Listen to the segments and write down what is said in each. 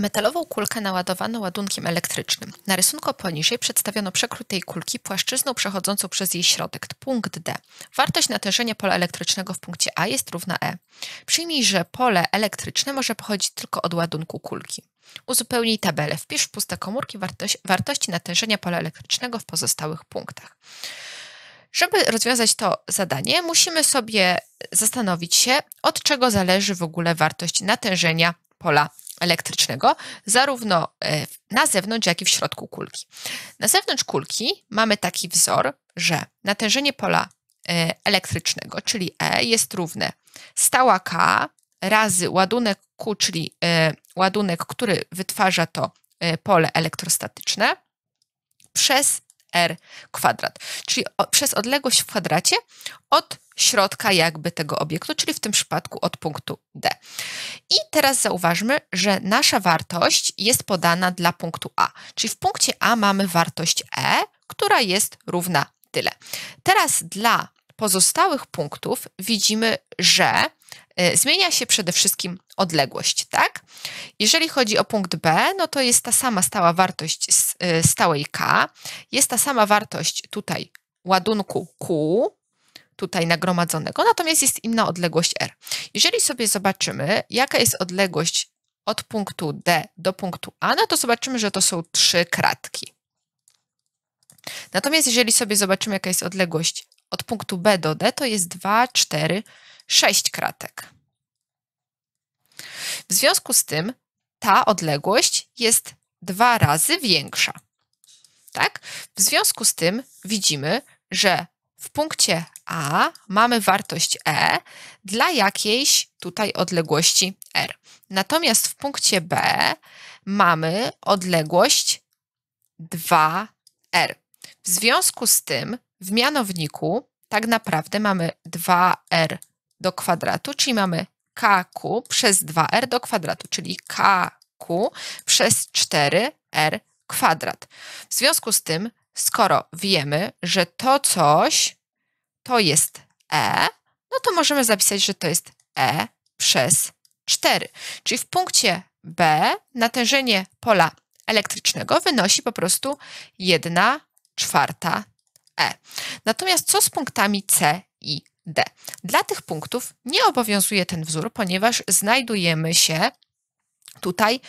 Metalową kulkę naładowano ładunkiem elektrycznym. Na rysunku poniżej przedstawiono przekrój tej kulki płaszczyzną przechodzącą przez jej środek, punkt D. Wartość natężenia pola elektrycznego w punkcie A jest równa E. Przyjmij, że pole elektryczne może pochodzić tylko od ładunku kulki. Uzupełnij tabelę. Wpisz w puste komórki wartości natężenia pola elektrycznego w pozostałych punktach. Żeby rozwiązać to zadanie, musimy sobie zastanowić się, od czego zależy w ogóle wartość natężenia pola elektrycznego, zarówno e, na zewnątrz, jak i w środku kulki. Na zewnątrz kulki mamy taki wzor, że natężenie pola e, elektrycznego, czyli E, jest równe stała K razy ładunek Q, czyli e, ładunek, który wytwarza to pole elektrostatyczne, przez R kwadrat, czyli przez odległość w kwadracie od środka jakby tego obiektu, czyli w tym przypadku od punktu D. I teraz zauważmy, że nasza wartość jest podana dla punktu A, czyli w punkcie A mamy wartość E, która jest równa tyle. Teraz dla pozostałych punktów widzimy, że y, zmienia się przede wszystkim odległość, tak? Jeżeli chodzi o punkt B, no to jest ta sama stała wartość y, stałej K, jest ta sama wartość tutaj ładunku Q, tutaj nagromadzonego, natomiast jest inna odległość r. Jeżeli sobie zobaczymy, jaka jest odległość od punktu D do punktu A, no to zobaczymy, że to są trzy kratki. Natomiast jeżeli sobie zobaczymy, jaka jest odległość od punktu B do D, to jest 2, 4, 6 kratek. W związku z tym ta odległość jest dwa razy większa. Tak? W związku z tym widzimy, że w punkcie A mamy wartość E dla jakiejś tutaj odległości R. Natomiast w punkcie B mamy odległość 2R. W związku z tym w mianowniku tak naprawdę mamy 2R do kwadratu, czyli mamy KQ przez 2R do kwadratu, czyli KQ przez 4R kwadrat. W związku z tym skoro wiemy, że to coś to jest E, no to możemy zapisać, że to jest E przez 4. Czyli w punkcie B natężenie pola elektrycznego wynosi po prostu 1 czwarta E. Natomiast co z punktami C i D? Dla tych punktów nie obowiązuje ten wzór, ponieważ znajdujemy się tutaj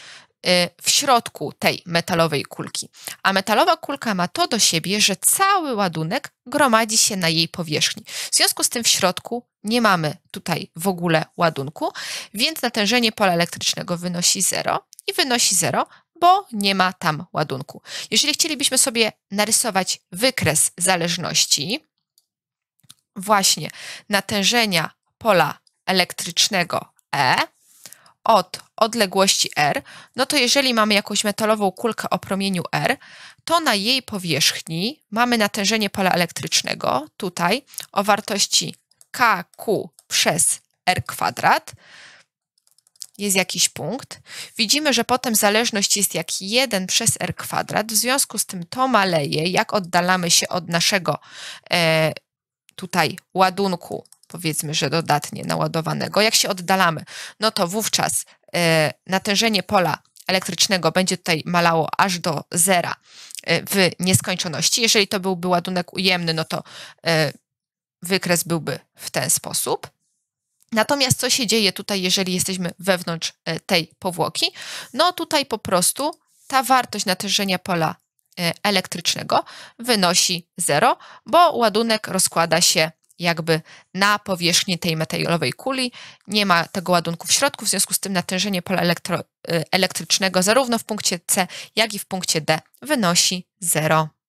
Y, w środku tej metalowej kulki. A metalowa kulka ma to do siebie, że cały ładunek gromadzi się na jej powierzchni. W związku z tym w środku nie mamy tutaj w ogóle ładunku, więc natężenie pola elektrycznego wynosi 0 i wynosi 0, bo nie ma tam ładunku. Jeżeli chcielibyśmy sobie narysować wykres zależności, właśnie natężenia pola elektrycznego E od odległości r, no to jeżeli mamy jakąś metalową kulkę o promieniu r, to na jej powierzchni mamy natężenie pola elektrycznego, tutaj o wartości kq przez r kwadrat, jest jakiś punkt. Widzimy, że potem zależność jest jak 1 przez r kwadrat, w związku z tym to maleje, jak oddalamy się od naszego e, tutaj ładunku powiedzmy, że dodatnie naładowanego, jak się oddalamy, no to wówczas y, natężenie pola elektrycznego będzie tutaj malało aż do zera e, w nieskończoności. Jeżeli to byłby ładunek ujemny, no to e, wykres byłby w ten sposób. Natomiast co się dzieje tutaj, jeżeli jesteśmy wewnątrz tej powłoki? No tutaj po prostu ta wartość natężenia pola elektrycznego wynosi 0, bo ładunek rozkłada się jakby na powierzchni tej metalowej kuli. Nie ma tego ładunku w środku, w związku z tym natężenie pola elektro, y, elektrycznego zarówno w punkcie C, jak i w punkcie D wynosi 0.